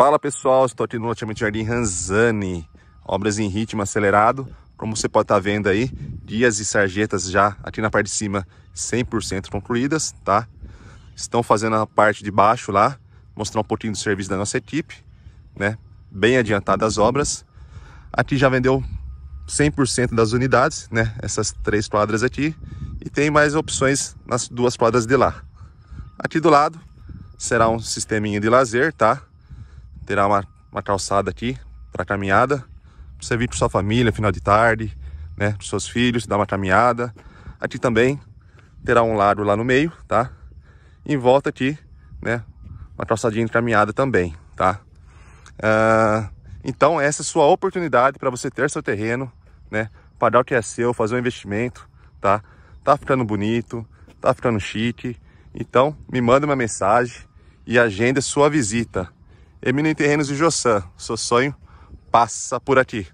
Fala pessoal, estou aqui no loteamento Jardim Ranzani, obras em ritmo acelerado, como você pode estar vendo aí, guias e sarjetas já aqui na parte de cima 100% concluídas, tá? Estão fazendo a parte de baixo lá, mostrar um pouquinho do serviço da nossa equipe, né? Bem adiantadas as obras. Aqui já vendeu 100% das unidades, né? Essas três quadras aqui. E tem mais opções nas duas quadras de lá. Aqui do lado será um sisteminha de lazer, tá? terá uma, uma calçada aqui para caminhada, para você vir para sua família final de tarde, né, para seus filhos, dar uma caminhada. Aqui também terá um lago lá no meio, tá? em volta aqui, né, uma calçadinha de caminhada também, tá? Uh, então essa é a sua oportunidade para você ter seu terreno, né, pagar o que é seu, fazer um investimento, tá? Tá ficando bonito, tá ficando chique. Então me manda uma mensagem e agenda sua visita. Eminem Terrenos e Jossan. Seu sonho passa por aqui.